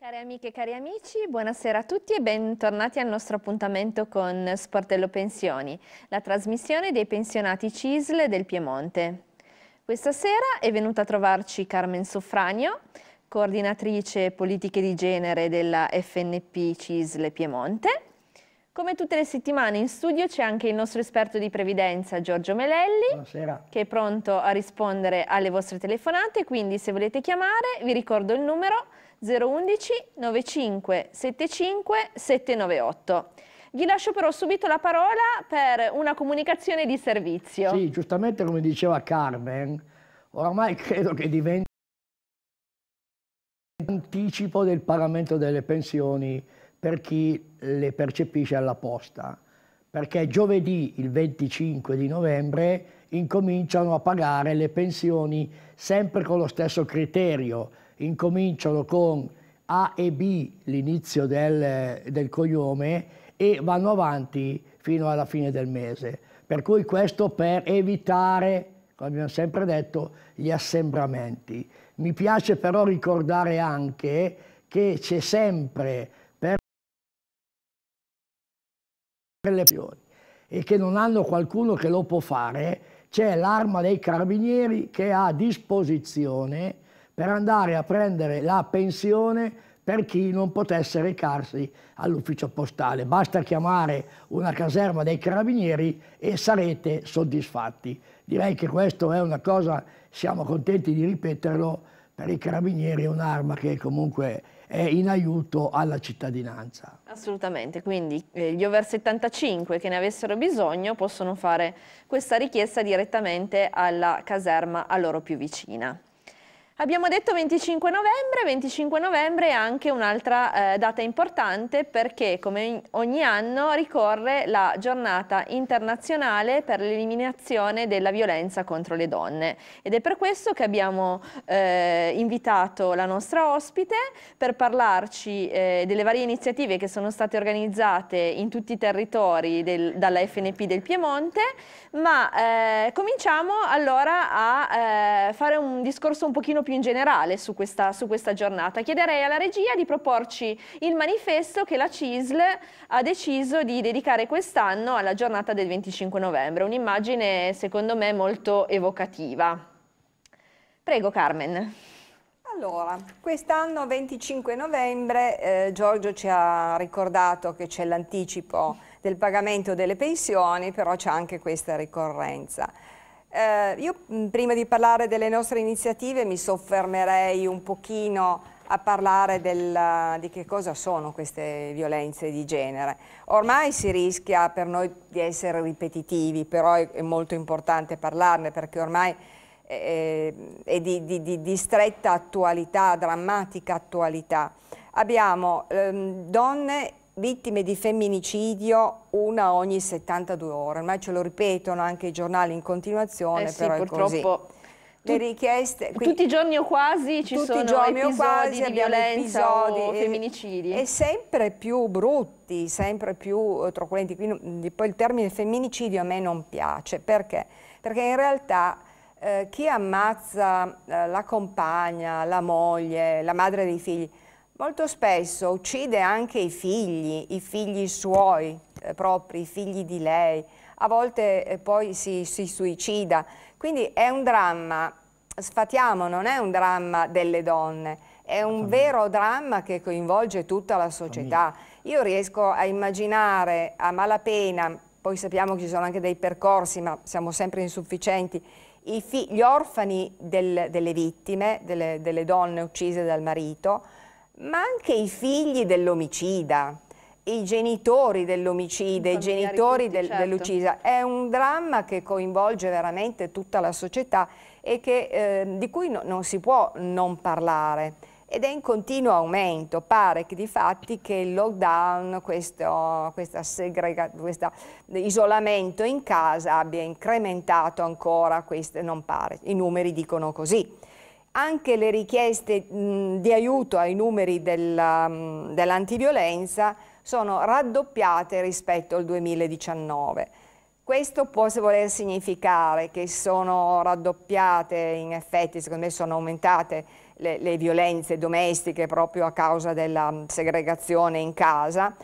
Cari amiche e cari amici, buonasera a tutti e bentornati al nostro appuntamento con Sportello Pensioni, la trasmissione dei pensionati CISL del Piemonte. Questa sera è venuta a trovarci Carmen Soffragno, coordinatrice politiche di genere della FNP CISL Piemonte. Come tutte le settimane in studio c'è anche il nostro esperto di previdenza Giorgio Melelli, Buonasera. che è pronto a rispondere alle vostre telefonate, quindi se volete chiamare vi ricordo il numero 011 95 75 798. Gli lascio però subito la parola per una comunicazione di servizio. Sì, giustamente come diceva Carmen, oramai credo che diventi anticipo del pagamento delle pensioni per chi le percepisce alla posta, perché giovedì il 25 di novembre incominciano a pagare le pensioni sempre con lo stesso criterio, incominciano con A e B l'inizio del, del cognome e vanno avanti fino alla fine del mese. Per cui questo per evitare, come abbiamo sempre detto, gli assembramenti. Mi piace però ricordare anche che c'è sempre per le azioni e che non hanno qualcuno che lo può fare, c'è l'arma dei carabinieri che ha a disposizione per andare a prendere la pensione per chi non potesse recarsi all'ufficio postale. Basta chiamare una caserma dei carabinieri e sarete soddisfatti. Direi che questo è una cosa, siamo contenti di ripeterlo, per i carabinieri è un'arma che comunque è in aiuto alla cittadinanza. Assolutamente, quindi eh, gli over 75 che ne avessero bisogno possono fare questa richiesta direttamente alla caserma a loro più vicina. Abbiamo detto 25 novembre, 25 novembre è anche un'altra eh, data importante perché come ogni anno ricorre la giornata internazionale per l'eliminazione della violenza contro le donne ed è per questo che abbiamo eh, invitato la nostra ospite per parlarci eh, delle varie iniziative che sono state organizzate in tutti i territori del, dalla FNP del Piemonte, ma eh, cominciamo allora a eh, fare un discorso un pochino più più in generale su questa, su questa giornata. Chiederei alla regia di proporci il manifesto che la CISL ha deciso di dedicare quest'anno alla giornata del 25 novembre, un'immagine secondo me molto evocativa. Prego Carmen. Allora, quest'anno 25 novembre eh, Giorgio ci ha ricordato che c'è l'anticipo del pagamento delle pensioni, però c'è anche questa ricorrenza. Eh, io prima di parlare delle nostre iniziative mi soffermerei un pochino a parlare del, di che cosa sono queste violenze di genere. Ormai si rischia per noi di essere ripetitivi, però è, è molto importante parlarne perché ormai è, eh, eh, è di, di, di, di, stretta attualità, drammatica attualità. Abbiamo ehm, donne vittime di femminicidio una ogni 72 ore, ormai ce lo ripetono anche i giornali in continuazione, eh sì, però purtroppo... Così. Le richieste, quindi, tutti i giorni o quasi ci sono giorni episodi quasi di violenza episodi, e, femminicidi. E sempre più brutti, sempre più eh, truculenti. Quindi, mm, poi il termine femminicidio a me non piace. Perché? Perché in realtà eh, chi ammazza eh, la compagna, la moglie, la madre dei figli, molto spesso uccide anche i figli, i figli suoi eh, propri, i figli di lei, a volte eh, poi si, si suicida. Quindi è un dramma, sfatiamo, non è un dramma delle donne, è un vero dramma che coinvolge tutta la società. Io riesco a immaginare a malapena, poi sappiamo che ci sono anche dei percorsi, ma siamo sempre insufficienti, gli orfani del, delle vittime, delle, delle donne uccise dal marito, ma anche i figli dell'omicida, i genitori dell'omicida, i genitori del, certo. dell'uccisa. È un dramma che coinvolge veramente tutta la società e che, eh, di cui no, non si può non parlare. Ed è in continuo aumento, pare che di fatti che il lockdown, questo, questo isolamento in casa abbia incrementato ancora, queste, non pare, i numeri dicono così anche le richieste mh, di aiuto ai numeri dell'antiviolenza dell sono raddoppiate rispetto al 2019. Questo può voler significare che sono raddoppiate, in effetti secondo me sono aumentate le, le violenze domestiche proprio a causa della segregazione in casa,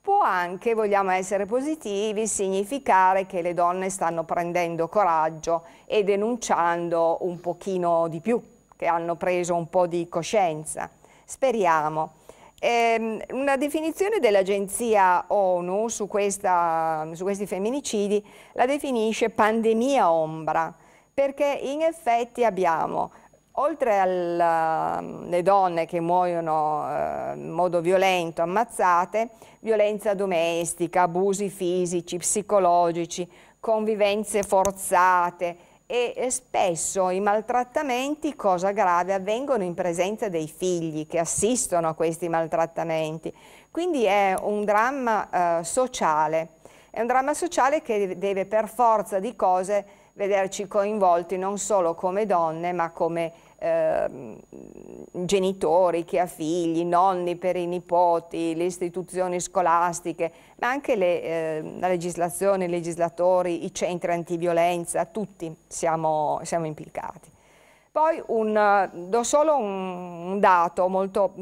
può anche, vogliamo essere positivi, significare che le donne stanno prendendo coraggio e denunciando un pochino di più che hanno preso un po' di coscienza. Speriamo. Ehm, una definizione dell'agenzia ONU su, questa, su questi femminicidi la definisce pandemia ombra, perché in effetti abbiamo oltre alle ehm, donne che muoiono ehm, in modo violento, ammazzate, violenza domestica, abusi fisici, psicologici, convivenze forzate, e eh, spesso i maltrattamenti, cosa grave, avvengono in presenza dei figli che assistono a questi maltrattamenti. Quindi è un dramma eh, sociale, è un dramma sociale che deve per forza di cose vederci coinvolti non solo come donne ma come Ehm, genitori chi ha figli, nonni per i nipoti, le istituzioni scolastiche, ma anche le, eh, la legislazione, i legislatori, i centri antiviolenza, tutti siamo, siamo implicati. Poi un, do solo un, un dato molto,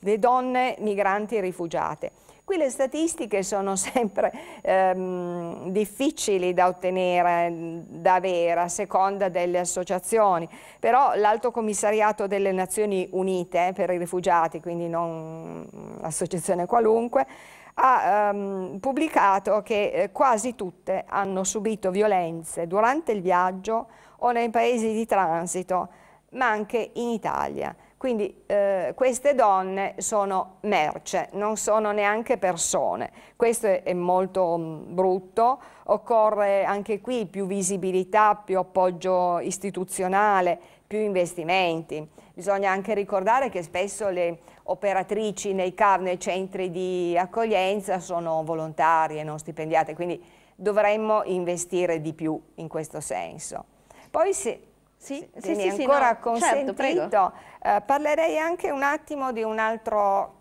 le donne migranti e rifugiate. Qui le statistiche sono sempre ehm, difficili da ottenere, da avere, a seconda delle associazioni, però l'Alto Commissariato delle Nazioni Unite per i rifugiati, quindi non un'associazione qualunque, ha ehm, pubblicato che eh, quasi tutte hanno subito violenze durante il viaggio o nei paesi di transito, ma anche in Italia. Quindi eh, queste donne sono merce, non sono neanche persone. Questo è, molto mh, mm, brutto, occorre anche qui più visibilità, più appoggio istituzionale, più investimenti. Bisogna anche ricordare che spesso le operatrici nei CAV, nei centri di accoglienza, sono volontarie, non stipendiate, quindi dovremmo investire di più in questo senso. Poi se, sì, se sì, mi sì, ancora no, certo, consentito, certo, eh, parlerei anche un attimo di un altro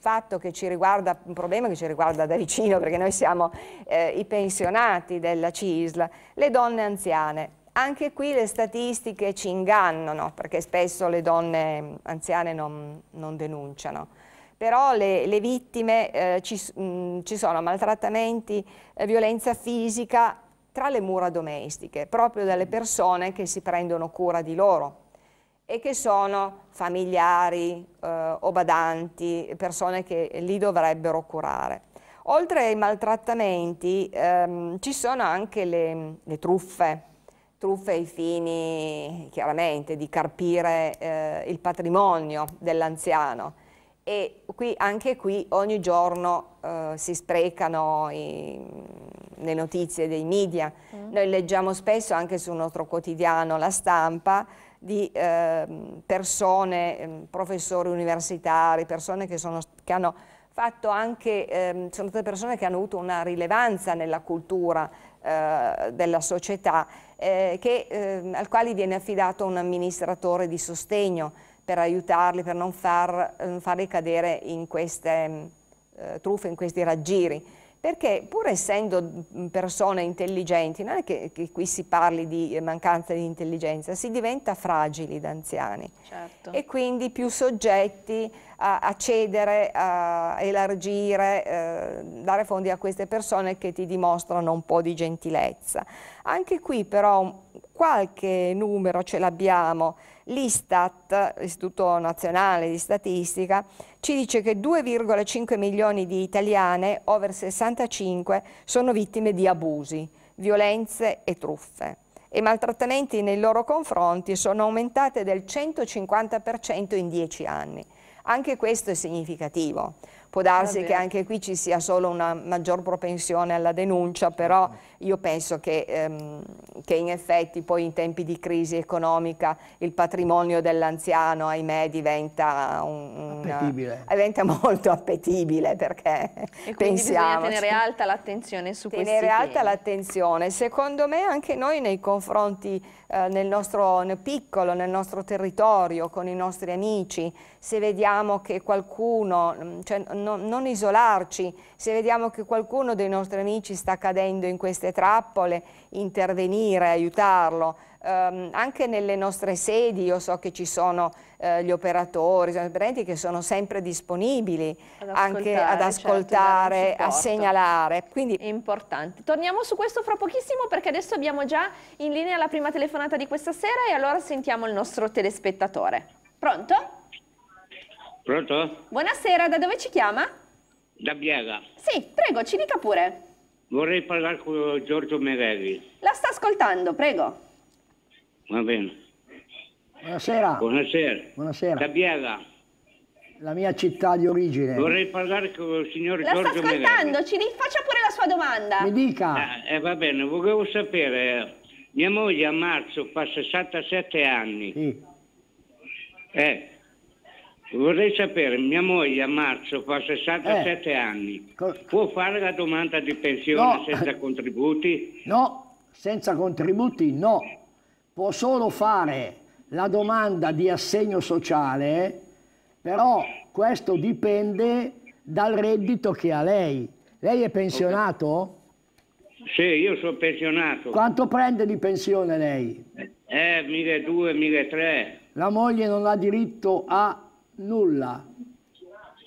fatto che ci riguarda, un problema che ci riguarda da vicino, perché noi siamo eh, i pensionati della CISL, le donne anziane. Anche qui le statistiche ci ingannano, perché spesso le donne mm, anziane non, non denunciano. Però le, le vittime eh, ci, mh, mm, ci, sono maltrattamenti, eh, violenza fisica tra le mura domestiche, proprio dalle persone che si prendono cura di loro, e che sono familiari eh, o badanti, persone che li dovrebbero curare. Oltre ai maltrattamenti ehm, ci sono anche le, le truffe, truffe ai fini chiaramente di carpire eh, il patrimonio dell'anziano e qui, anche qui ogni giorno eh, si sprecano i, le notizie dei media. Mm. Noi leggiamo spesso anche sul nostro quotidiano La Stampa di eh, persone, ehm, professori universitari, persone che, sono, che hanno fatto anche, ehm, sono state persone che hanno avuto una rilevanza nella cultura eh, della società, eh, che, ehm, al quale viene affidato un amministratore di sostegno per aiutarli, per non far, ehm, farli cadere in queste eh, truffe, in questi raggiri perché pur essendo mm, persone intelligenti, non è che, che, qui si parli di mancanza di intelligenza, si diventa fragili da anziani certo. e quindi più soggetti a, a cedere, a elargire, eh, dare fondi a queste persone che ti dimostrano un po' di gentilezza. Anche qui però qualche numero ce l'abbiamo l'Istat, l'Istituto Nazionale di Statistica, ci dice che 2,5 milioni di italiane over 65 sono vittime di abusi, violenze e truffe e maltrattamenti nei loro confronti sono aumentati del 150% in 10 anni. Anche questo è significativo. Può darsi che anche qui ci sia solo una maggior propensione alla denuncia, però certo. io penso che, ehm, che in effetti poi in tempi di crisi economica il patrimonio dell'anziano, ahimè, diventa, un, una, diventa, molto appetibile perché e quindi bisogna tenere alta l'attenzione su questo. Tenere alta l'attenzione. Secondo me anche noi nei confronti eh, nel nostro nel piccolo, nel nostro territorio, con i nostri amici, se vediamo che qualcuno... Cioè, non, non isolarci, se vediamo che qualcuno dei nostri amici sta cadendo in queste trappole, intervenire, aiutarlo. Um, anche nelle nostre sedi io so che ci sono uh, gli operatori che sono sempre disponibili ad anche ad certo, ascoltare, certo, a segnalare. Quindi... È importante. Torniamo su questo fra pochissimo perché adesso abbiamo già in linea la prima telefonata di questa sera e allora sentiamo il nostro telespettatore. Pronto? Pronto? Buonasera, da dove ci chiama? Da Biega. Sì, prego, ci dica pure. Vorrei parlare con Giorgio Merelli. La sta ascoltando, prego. Va bene. Buonasera. Buonasera. Buonasera. Da Biega. La mia città di origine. Vorrei parlare con il signor la Giorgio Merelli. La sta ascoltando, ci faccia pure la sua domanda. Mi dica. Eh, eh, va bene, volevo sapere, mia moglie a marzo fa 67 anni. Sì. Eh, Vorrei sapere, mia moglie a marzo fa 67 eh. anni, può fare la domanda di pensione no. senza contributi? No, senza contributi no, può solo fare la domanda di assegno sociale, però questo dipende dal reddito che ha lei. Lei è pensionato? Sì, io sono pensionato. Quanto prende di pensione lei? Eh, 1.200, 1.300. La moglie non ha diritto a Nulla.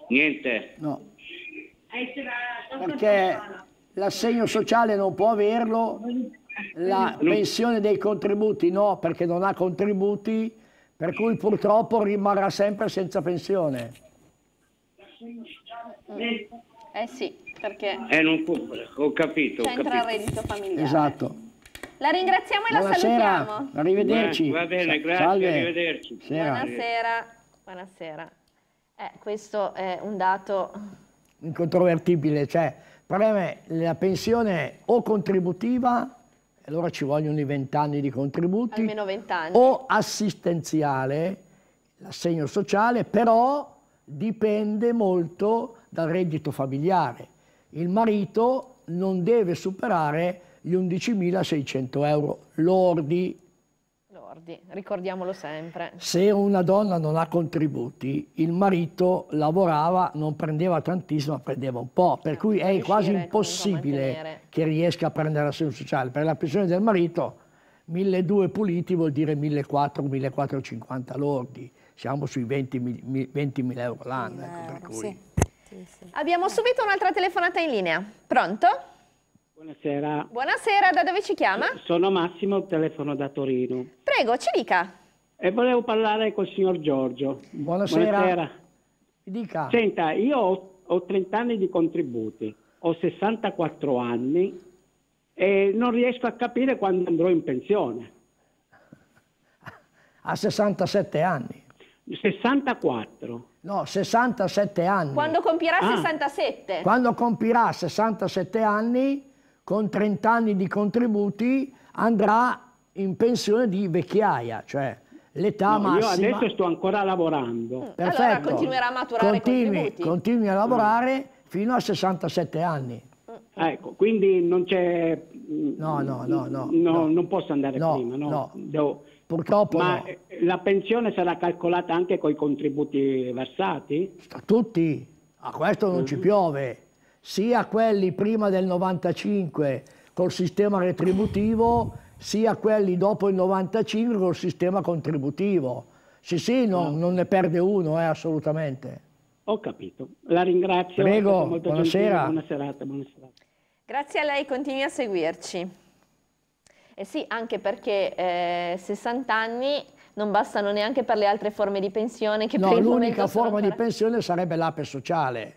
Niente. No. Perché l'assegno sociale non può averlo, la pensione dei contributi no, perché non ha contributi, per cui purtroppo rimarrà sempre senza pensione. Eh sì, perché... Eh, non può, ho capito. C'entra il reddito familiare. Esatto. La ringraziamo e Buonasera. la salutiamo. Arrivederci. Va bene, grazie, Salve. arrivederci. Buonasera. Buonasera. Buonasera. Eh, questo è un dato... Incontrovertibile, cioè, preme la pensione o contributiva, allora ci vogliono i vent'anni di contributi, almeno 20 anni. o assistenziale, l'assegno sociale, però dipende molto dal reddito familiare. Il marito non deve superare gli 11.600 euro lordi ricordi, ricordiamolo sempre. Se una donna non ha contributi, il marito lavorava, non prendeva tantissimo, prendeva un po', per cui è quasi impossibile che riesca a prendere la l'assegno sociale, Per la pensione del marito 1.200 puliti vuol dire 1.400-1.450 lordi, siamo sui 20.000 20 euro l'anno. Ecco, sì. sì, sì. Abbiamo subito un'altra telefonata in linea, pronto? Buonasera. Buonasera, da dove ci chiama? Eh, sono Massimo, telefono da Torino. Prego, ci dica. E volevo parlare col signor Giorgio. Buonasera. Buonasera. Dica. Senta, io ho, ho 30 anni di contributi, ho 64 anni e non riesco a capire quando andrò in pensione. A 67 anni. 64. No, 67 anni. Quando compirà ah. 67? Quando compirà 67 anni con 30 anni di contributi andrà in pensione di vecchiaia, cioè l'età no, massima. Io adesso sto ancora lavorando. Eh, Perfetto. Allora continuerà a maturare continui, continui a lavorare mm. fino a 67 anni. Ecco, quindi non c'è... No, no, no, no, no, Non posso andare no, prima, no. no. Devo... Purtroppo Ma eh, la pensione sarà calcolata anche con i contributi versati? Tutti, a questo non mm. ci piove sia quelli prima del 95 col sistema retributivo, sia quelli dopo il 95 col sistema contributivo. Sì, sì, no, no. Ah. non ne perde uno, eh, assolutamente. Ho capito. La ringrazio. Prego, buonasera. Buona serata, buona serata. Grazie a lei, continui a seguirci. Eh sì, anche perché eh, 60 anni non bastano neanche per le altre forme di pensione che no, l'unica forma ancora... di pensione sarebbe l'ape sociale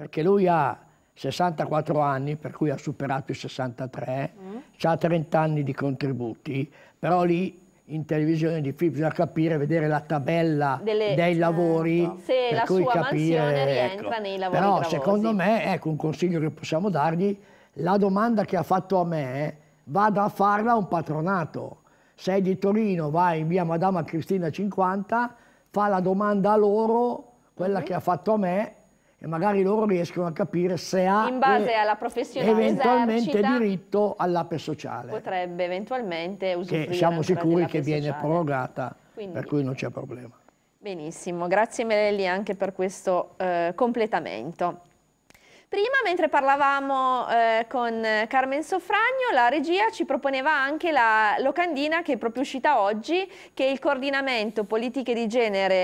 perché lui ha 64 anni, per cui ha superato i 63, mm. ha 30 anni di contributi, però lì in televisione di film bisogna capire, vedere la tabella Delle, dei esatto. lavori. Certo. Se la sua capire, mansione rientra ecco. nei lavori Però gravosi. secondo me, ecco un consiglio che possiamo dargli, la domanda che ha fatto a me, vada a farla a un patronato. Sei di Torino, vai in via Madama Cristina 50, fa la domanda a loro, quella mm che ha fatto a me, e magari loro riescono a capire se ha in base alla eventualmente esercita, diritto all'ape sociale. Potrebbe eventualmente usufruire che siamo sicuri che viene sociale. prorogata, Quindi, per cui non c'è problema. Benissimo, grazie Melelli anche per questo eh, completamento. Prima, mentre parlavamo eh, con Carmen Sofragno, la regia ci proponeva anche la locandina che è proprio uscita oggi, che il coordinamento politiche di genere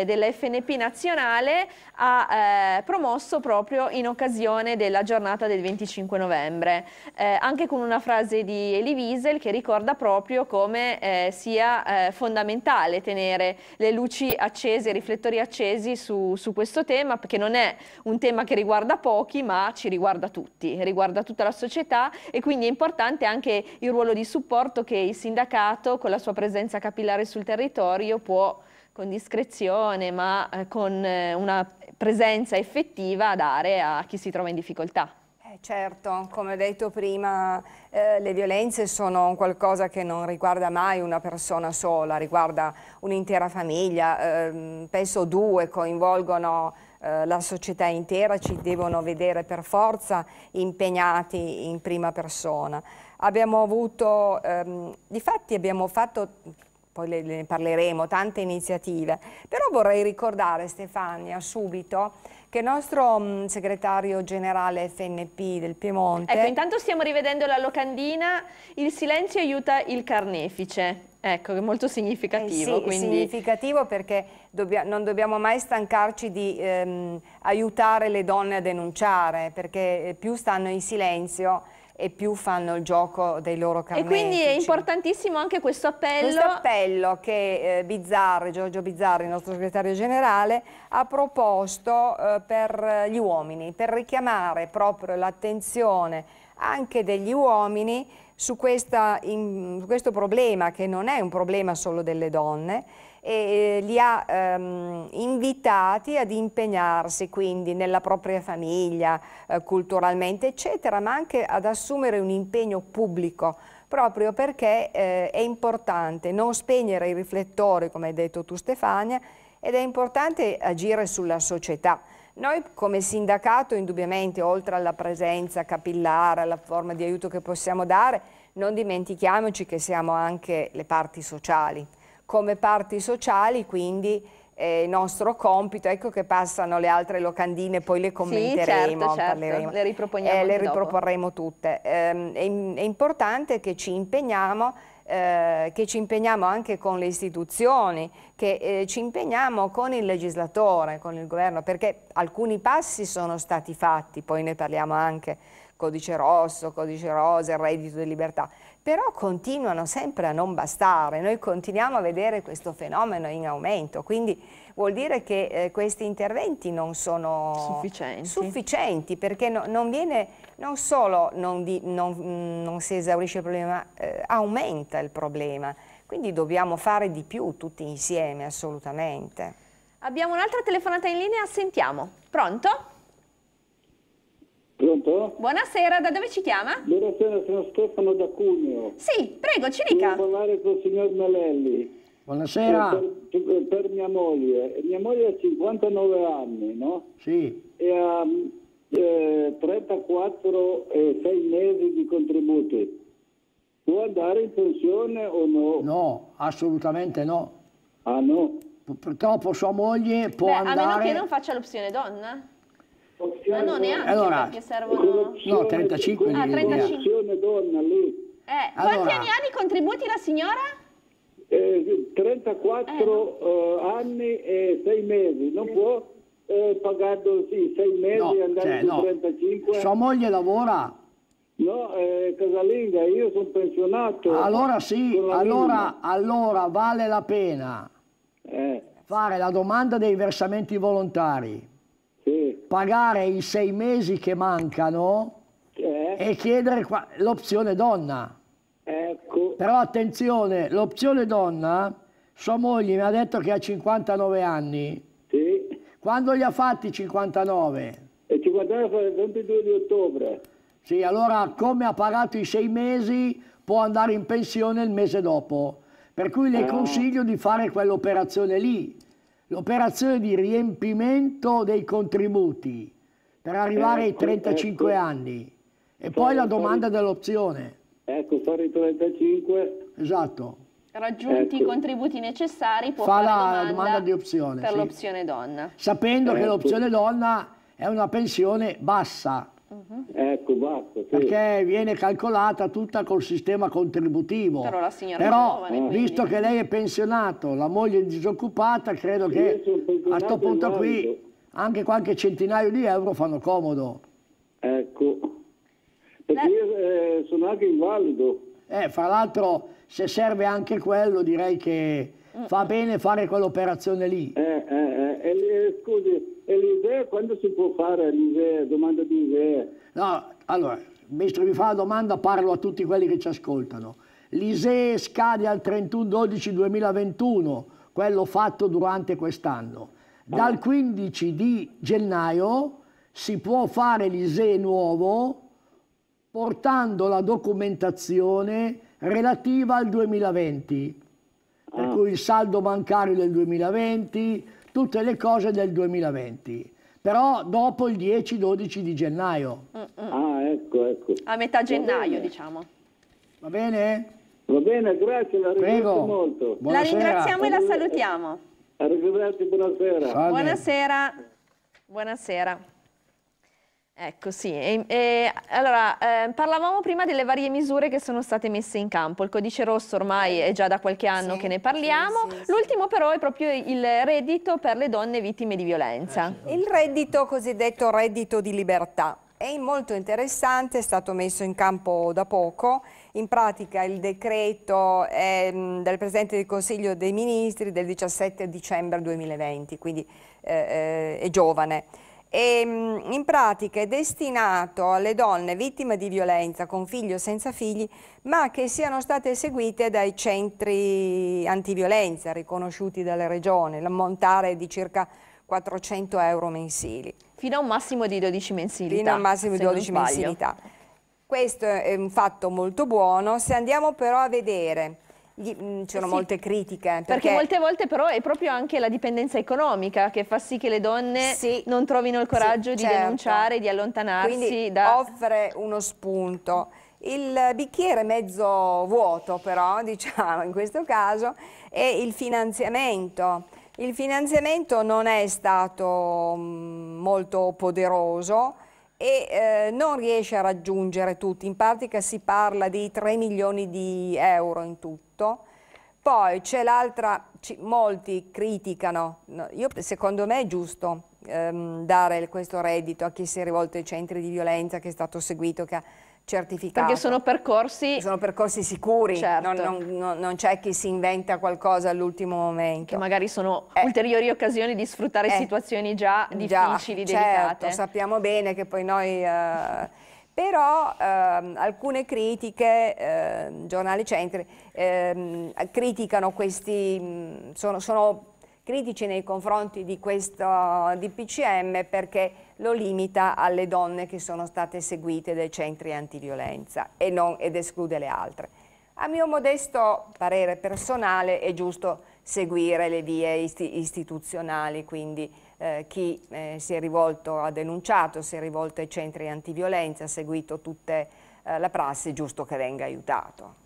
eh, della FNP nazionale ha eh, promosso proprio in occasione della giornata del 25 novembre, eh, anche con una frase di Elie Wiesel che ricorda proprio come eh, sia eh, fondamentale tenere le luci accese, i riflettori accesi su, su questo tema, perché non è un tema che riguarda pochi, pochi, ma ci riguarda tutti, riguarda tutta la società e quindi è importante anche il ruolo di supporto che il sindacato con la sua presenza capillare sul territorio può con discrezione ma eh, con eh, una presenza effettiva dare a chi si trova in difficoltà. Eh, certo, come detto prima, eh, le violenze sono qualcosa che non riguarda mai una persona sola, riguarda un'intera famiglia, eh, penso due coinvolgono eh, la società intera ci devono vedere per forza impegnati in prima persona. Abbiamo avuto, ehm, di fatti abbiamo fatto poi ne parleremo, tante iniziative. Però vorrei ricordare, Stefania, subito che il nostro mh, mm, segretario generale FNP del Piemonte... Ecco, intanto stiamo rivedendo la locandina Il silenzio aiuta il carnefice. Ecco, è molto significativo. Eh sì, quindi... significativo perché dobbia non dobbiamo mai stancarci di ehm, aiutare le donne a denunciare, perché eh, più stanno in silenzio e più fanno il gioco dei loro carnefici. E quindi è importantissimo anche questo appello. Questo appello che eh, Bizzarri, Giorgio Bizzarri, il nostro segretario generale, ha proposto eh, per gli uomini, per richiamare proprio l'attenzione anche degli uomini su, questa, in, su questo problema che non è un problema solo delle donne e eh, li ha ehm, invitati ad impegnarsi quindi nella propria famiglia, eh, culturalmente eccetera, ma anche ad assumere un impegno pubblico proprio perché eh, è importante non spegnere i riflettori, come hai detto tu Stefania, ed è importante agire sulla società. Noi come sindacato indubbiamente oltre alla presenza capillare, alla forma di aiuto che possiamo dare, non dimentichiamoci che siamo anche le parti sociali. Come parti sociali quindi eh, il nostro compito, ecco che passano le altre locandine, poi le commenteremo, sì, certo, certo. le, riproponiamo eh, le riproporremo tutte. Eh, è, è importante che ci impegniamo eh, che ci impegniamo anche con le istituzioni, che eh, ci impegniamo con il legislatore, con il governo, perché alcuni passi sono stati fatti, poi ne parliamo anche, codice rosso, codice rosa, reddito di libertà, però continuano sempre a non bastare, noi continuiamo a vedere questo fenomeno in aumento, quindi vuol dire che eh, questi interventi non sono sufficienti, sufficienti perché no, non viene, non solo non, di, non, mm, non si esaurisce il problema, eh, aumenta il problema, quindi dobbiamo fare di più tutti insieme assolutamente. Abbiamo un'altra telefonata in linea, sentiamo. Pronto? Pronto? Buonasera, da dove ci chiama? Buonasera, sono Stefano da Cuneo. Sì, prego, ci dica. Volevo parlare con il signor Melelli. Buonasera. Per, per, mia moglie. Mia moglie ha 59 anni, no? Sì. E ha eh, 34 e 6 mesi di contributi. Può andare in pensione o no? No, assolutamente no. Ah no? purtroppo sua moglie può Beh, andare... a meno che non faccia l'opzione donna. Ma no, eh, neanche allora, perché servono... No, 35. Ah, 35. Donna, lì. Eh, allora, quanti anni ha di contributi la signora? Eh, 34 eh. eh, anni e 6 mesi, non può eh, pagando sì, 6 mesi no, e andare cioè, su no. 35. Sua moglie lavora? No, eh, casalinga, io sono pensionato. Allora sì, allora, allora, vale la pena eh. fare la domanda dei versamenti volontari sì. pagare i sei mesi che mancano eh. e chiedere l'opzione donna. Ecco. Però attenzione, l'opzione donna, sua moglie mi ha detto che ha 59 anni. Sì. Quando li ha fatti 59? E 59 il 22 di ottobre. Sì, allora come ha pagato i sei mesi può andare in pensione il mese dopo. Per cui le ah. consiglio di fare quell'operazione lì l'operazione di riempimento dei contributi per arrivare eh, ecco, ai 35 ecco. anni e poi la domanda dell'opzione. Ecco, fare i 35. Esatto. Raggiunti ecco. i contributi necessari può Fa la domanda, domanda, di opzione, per sì. l'opzione donna. Sapendo che ecco. l'opzione donna è una pensione bassa, Uh-huh. Ecco, basta. Sì. Perché viene calcolata tutta col sistema contributivo. Però la signora Però, giovane, visto che lei è pensionato, la moglie è disoccupata, credo che a questo punto qui anche qualche centinaio di euro fanno comodo. Ecco, perché io eh, sono anche invalido. Eh, fra l'altro se serve anche quello direi che Mm. fa bene fare quell'operazione lì. Eh, eh, eh. eh, scusi, e l'idea quando si può fare l'idea, domanda di idee? No, allora, mentre mi fa la domanda parlo a tutti quelli che ci ascoltano. L'ISEE scade al 31-12-2021, quello fatto durante quest'anno. Ah. Dal 15 di gennaio si può fare l'ISEE nuovo portando la documentazione relativa al 2020 per mm. cui il saldo bancario del 2020, tutte le cose del 2020 però dopo il 10-12 di gennaio. Mm -mm. Ah, ecco, ecco. A metà gennaio, Va diciamo. Va bene? Va bene, grazie, la ringrazio molto. Buonasera. La ringraziamo e la salutiamo. Eh, Arrivederci, buonasera. Buonasera. Buonasera. Ecco, sì. E, e, allora, eh, parlavamo prima delle varie misure che sono state messe in campo. Il codice rosso ormai è già da qualche anno sì, che ne parliamo. Sì, sì, L'ultimo però è proprio il reddito per le donne vittime di violenza. Ah, certo. Il reddito cosiddetto reddito di libertà. È molto interessante, è stato messo in campo da poco. In pratica il decreto è mm, del Presidente del Consiglio dei Ministri del 17 dicembre 2020, quindi eh, eh, è giovane e ehm, in pratica è destinato alle donne vittime di violenza con figli o senza figli ma che siano state eseguite dai centri antiviolenza riconosciuti dalla regione, l'ammontare di circa 400 euro mensili. Fino a un massimo di 12 mensilità. Fino a un massimo di 12 mensilità. Questo è un fatto molto buono, se andiamo però a vedere Mm, c'erano eh, sì, molte critiche. Perché... perché... molte volte però è proprio anche la dipendenza economica che fa sì che le donne sì, non trovino il coraggio sì, di certo. denunciare, di allontanarsi. Quindi da... offre uno spunto. Il bicchiere mezzo vuoto però, diciamo in questo caso, è il finanziamento. Il finanziamento non è stato mm, molto poderoso, e eh, non riesce a raggiungere tutti, in pratica si parla di 3 milioni di euro in tutto. Poi c'è l'altra, molti criticano, io, secondo me è giusto ehm, dare questo reddito a chi si è rivolto ai centri di violenza, che è stato seguito, che ha certificato. Perché sono percorsi... Sono percorsi sicuri, certo. non, non, non c'è chi si inventa qualcosa all'ultimo momento. Che magari sono eh. ulteriori occasioni di sfruttare eh. situazioni già difficili, già, certo, delicate. Certo, sappiamo bene che poi noi... Eh, però ehm, alcune critiche, ehm, giornali centri, ehm, criticano questi, mm, sono, sono critici nei confronti di questo DPCM perché lo limita alle donne che sono state seguite dai centri antiviolenza e non, ed esclude le altre. A mio modesto parere personale è giusto seguire le vie istituzionali, quindi eh, chi eh, si è rivolto, ha denunciato, si è rivolto ai centri antiviolenza, ha seguito tutta eh, la prassi, è giusto che venga aiutato.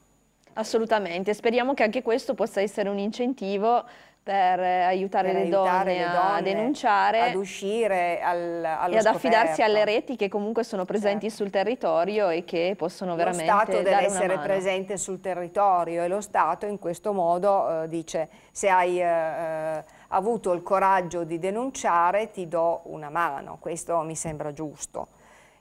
Assolutamente, speriamo che anche questo possa essere un incentivo per aiutare, per le, aiutare donne le, donne a denunciare, ad uscire al, allo e ad affidarsi alle reti che comunque sono presenti certo. sul territorio e che possono veramente dare Lo Stato deve essere presente sul territorio e lo Stato in questo modo eh, dice se hai eh, eh, avuto il coraggio di denunciare ti do una mano, questo mi sembra giusto.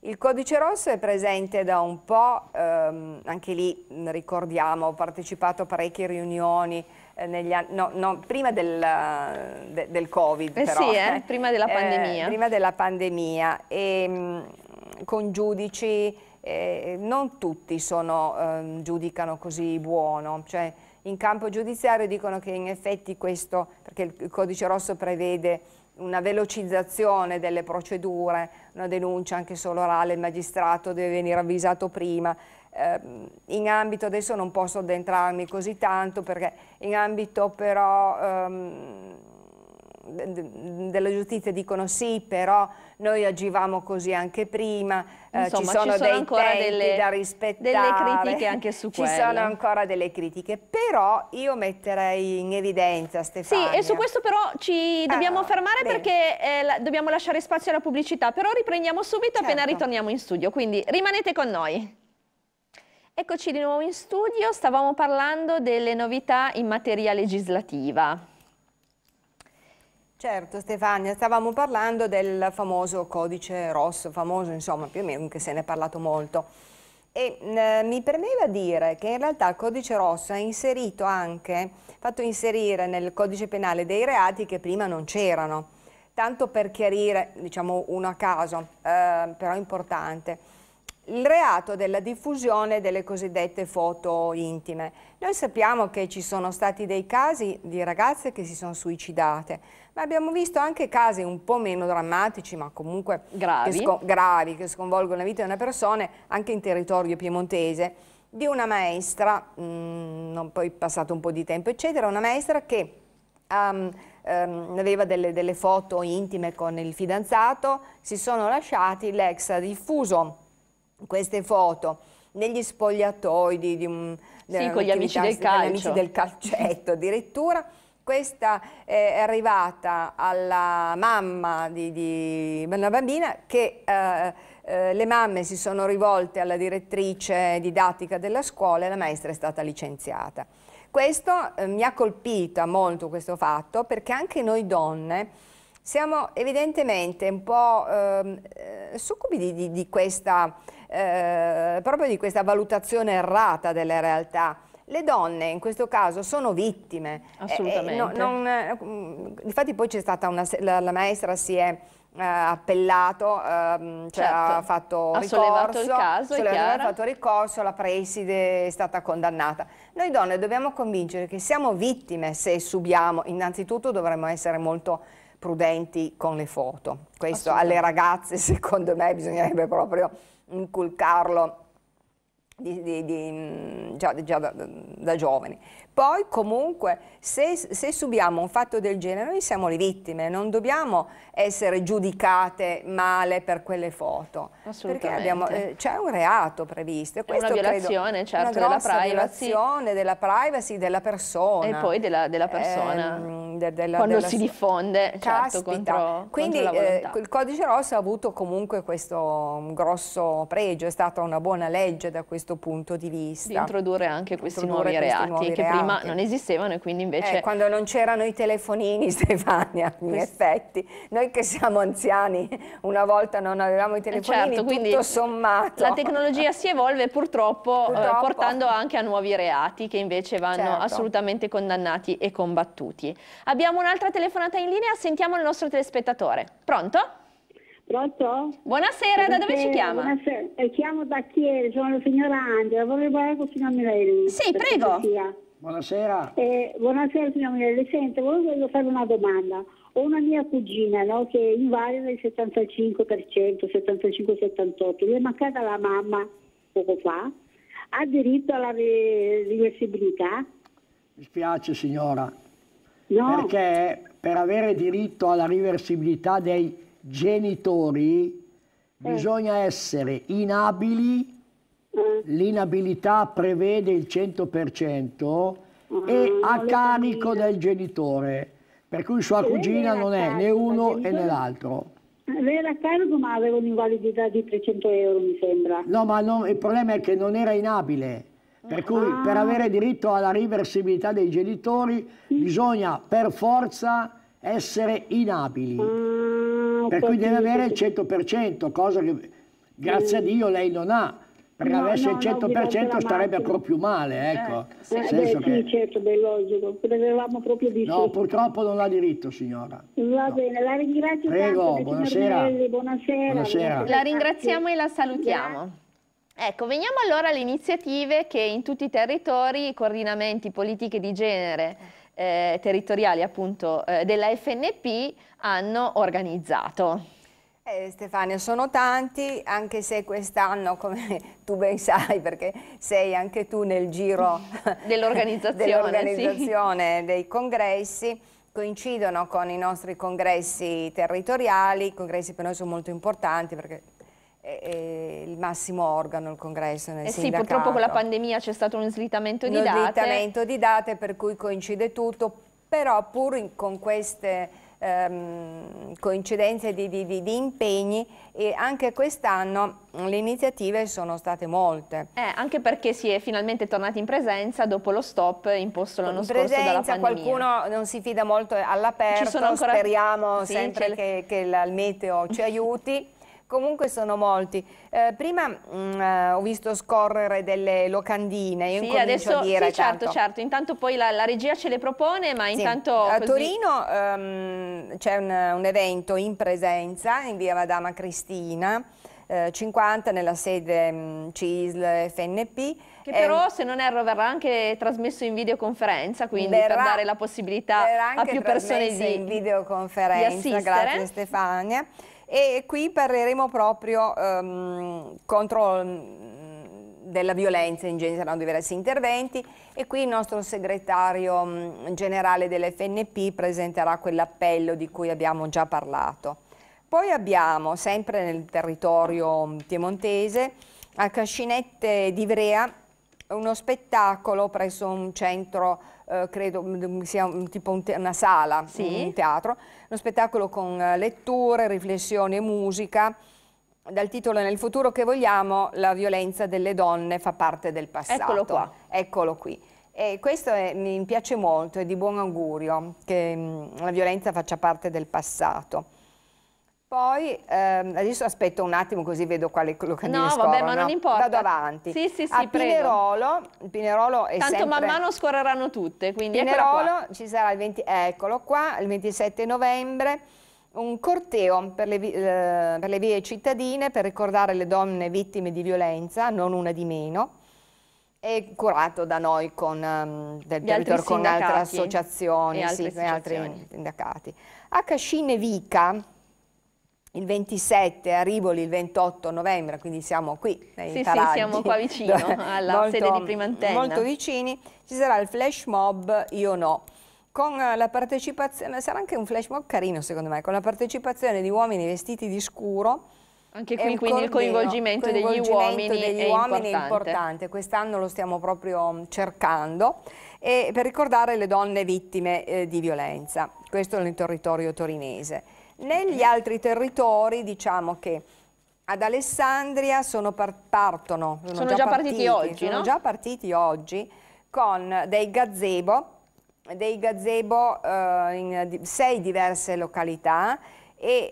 Il codice rosso è presente da un po', ehm, anche lì ricordiamo, ho partecipato a parecchie riunioni eh, negli anni, no, no, prima del, de, del Covid eh però, sì, eh? eh prima della eh, pandemia. prima della pandemia e ehm, mh, con giudici non tutti sono, ehm, giudicano così buono, cioè, in campo giudiziario dicono che in effetti questo, perché il codice rosso prevede una velocizzazione delle procedure, una denuncia anche solo orale, il magistrato deve venire avvisato prima, Ehm, in ambito, adesso non posso addentrarmi così tanto perché in ambito però um, della giustizia dicono sì, però noi agivamo così anche prima, Insomma, eh, ci sono, ci sono ancora delle, da rispettare, delle critiche anche su questo. Ci sono ancora delle critiche, però io metterei in evidenza Stefania. Sì, e su questo però ci dobbiamo ah, fermare bene. perché eh, dobbiamo lasciare spazio alla pubblicità, però riprendiamo subito certo. appena ritorniamo in studio, quindi rimanete con noi. Eccoci di nuovo in studio, stavamo parlando delle novità in materia legislativa. Certo Stefania, stavamo parlando del famoso codice rosso, famoso insomma più o meno che se ne è parlato molto. E eh, mi premeva dire che in realtà il codice rosso ha inserito anche, fatto inserire nel codice penale dei reati che prima non c'erano, tanto per chiarire, diciamo uno a caso, eh, però importante, il reato della diffusione delle cosiddette foto intime. Noi sappiamo che ci sono stati dei casi di ragazze che si sono suicidate, ma abbiamo visto anche casi un po' meno drammatici, ma comunque gravi, che, gravi, che sconvolgono la vita di una persona, anche in territorio piemontese, di una maestra, mh, mm, non poi passato un po' di tempo, eccetera, una maestra che... Um, um, aveva delle, delle foto intime con il fidanzato, si sono lasciati, l'ex ha diffuso queste foto negli spogliatoi di, di un, sì, con gli amici del, calcio. amici del calcetto addirittura. Questa è arrivata alla mamma di, di una bambina che eh, eh, le mamme si sono rivolte alla direttrice didattica della scuola e la maestra è stata licenziata. Questo eh, mi ha colpito molto questo fatto perché anche noi donne siamo evidentemente un po' ehm, eh, succubi di, di, di questa eh, proprio di questa valutazione errata delle realtà. Le donne in questo caso sono vittime. Assolutamente. Eh, eh, no, eh, mm, infatti poi c'è stata una, la, la maestra si è eh, appellato, ehm, cioè certo. ha fatto ha sollevato il caso, ha fatto ricorso, la preside è stata condannata. Noi donne dobbiamo convincere che siamo vittime se subiamo, innanzitutto dovremmo essere molto prudenti con le foto. Questo alle ragazze secondo me bisognerebbe proprio inculcarlo di, di, di, mm, già, già da, da, da giovani. Poi comunque se, se, subiamo un fatto del genere noi siamo le vittime, non dobbiamo essere giudicate male per quelle foto. Assolutamente. Perché c'è eh, un reato previsto. questo è una violazione, credo, certo, una della privacy. violazione della privacy della persona. E poi della, della persona. Eh, de, della, Quando della si diffonde, certo, contro, Quindi contro eh, il codice rosso ha avuto comunque questo grosso pregio, è stata una buona legge da questo punto di vista. Di introdurre anche questi introdurre nuovi reati, questi nuovi reati ma non esistevano e quindi invece... Eh, quando non c'erano i telefonini, Stefania, in Questo... effetti. Noi che siamo anziani, una volta non avevamo i eh, telefonini, certo, tutto sommato. La tecnologia si evolve purtroppo, eh, purtroppo. Eh, portando anche a nuovi reati che invece vanno certo. assolutamente condannati e combattuti. Abbiamo un'altra telefonata in linea, sentiamo il nostro telespettatore. Pronto? Pronto? Buonasera, da dove ci chiama? Buonasera, eh, chiamo da Chiesa, sono la signora Angela, volevo ecco fino a Mirelli. Sì, prego. Cortesia. Buonasera. Eh, buonasera signor Miele, sento, volevo fare una domanda. Ho una mia cugina no, che invalida del 75%, 75-78%, gli è mancata la mamma poco fa, ha diritto alla reversibilità? Mi spiace signora, no. perché per avere diritto alla riversibilità dei genitori eh. bisogna essere inabili l'inabilità prevede il 100% mm-hmm. e a carico del genitore, per cui sua cugina non è né uno e né l'altro. Lei era a carico ma aveva un'invalidità di 300 euro mi sembra. No ma non, il problema è che non era inabile, per cui ah. per avere diritto alla riversibilità dei genitori mm. bisogna per forza essere inabili. Ah, per cui deve avere il 100%, cosa che grazie mm. a Dio lei non ha perché no, adesso no, il 100% no, starebbe proprio male, ecco. Eh, eh sì, eh, che... sì certo, beh, logico, credevamo proprio di No, sì. purtroppo non ha diritto, signora. Va no. bene, la ringrazio Prego, tanto, buonasera. buonasera. buonasera. La ringraziamo e la salutiamo. Grazie. Ecco, veniamo allora alle iniziative che in tutti i territori, i coordinamenti politiche di genere eh, territoriali appunto eh, della FNP hanno organizzato. Eh, Stefania, sono tanti, anche se quest'anno, come tu ben sai, perché sei anche tu nel giro dell'organizzazione dell sì. dei congressi, coincidono con i nostri congressi territoriali, i congressi per noi sono molto importanti perché è il massimo organo il congresso nel eh sì, purtroppo con la pandemia c'è stato uno slittamento di uno date. Un slittamento di date per cui coincide tutto, però pur in, con queste ehm, coincidenze di, di, di, impegni e anche quest'anno le iniziative sono state molte. Eh, anche perché si è finalmente tornati in presenza dopo lo stop imposto l'anno scorso dalla pandemia. qualcuno non si fida molto all'aperto, ancora... speriamo sì, sempre che, che il meteo ci aiuti. Comunque sono molti. Eh, prima mh, mm, eh, ho visto scorrere delle locandine, io sì, adesso, a dire Sì, certo, tanto. certo. Intanto poi la, la, regia ce le propone, ma sì. intanto... A così... Torino um, c'è un, un, evento in presenza in via Madama Cristina, eh, 50 nella sede um, mm, CISL FNP. Che però, ehm, se non erro, verrà anche trasmesso in videoconferenza, quindi verrà, per dare la possibilità a più persone di, in videoconferenza, di assistere. grazie Stefania e qui parleremo proprio um, contro mm, della violenza in genere, saranno diversi interventi e qui il nostro segretario mm, generale dell'FNP presenterà quell'appello di cui abbiamo già parlato. Poi abbiamo, sempre nel territorio piemontese, a Cascinette di Vrea, uno spettacolo presso un centro, eh, credo sia un, tipo un una sala, sì. un teatro, uno spettacolo con eh, letture, riflessioni e musica, dal titolo Nel futuro che vogliamo, la violenza delle donne fa parte del passato. Eccolo qua. Eccolo qui. E questo è, mi piace molto, è di buon augurio che mh, mm, la violenza faccia parte del passato. Poi ehm, adesso aspetto un attimo così vedo quale locandine No, scorrono. vabbè, ma non importa. Vado avanti. Sì, sì, sì, A Pinerolo, Pinerolo è Tanto sempre... man mano scorreranno tutte, quindi Pinerolo ci sarà il 20... eccolo qua, il 27 novembre un corteo per le, eh, per le, vie cittadine per ricordare le donne vittime di violenza, non una di meno, e curato da noi con, um, del territorio, con altre associazioni e, sì, altre associazioni e altri sindacati. A Cascine Vica, il 27 a Rivoli il 28 novembre, quindi siamo qui nei sì, paraggi, sì, siamo qua vicino alla molto, sede di Prima Antenna. Molto vicini, ci sarà il flash mob Io No, con eh, la partecipazione, sarà anche un flash mob carino secondo me, con la partecipazione di uomini vestiti di scuro. Anche qui quindi il coinvolgimento, coinvolgimento degli uomini, degli è, uomini importante. è importante. Quest'anno lo stiamo proprio mm, cercando e per ricordare le donne vittime eh, di violenza. Questo nel territorio torinese. Negli altri territori diciamo che ad Alessandria sono par partono, sono, sono già, già partiti, partiti, oggi, sono no? già partiti oggi con dei gazebo, dei gazebo eh, in sei diverse località e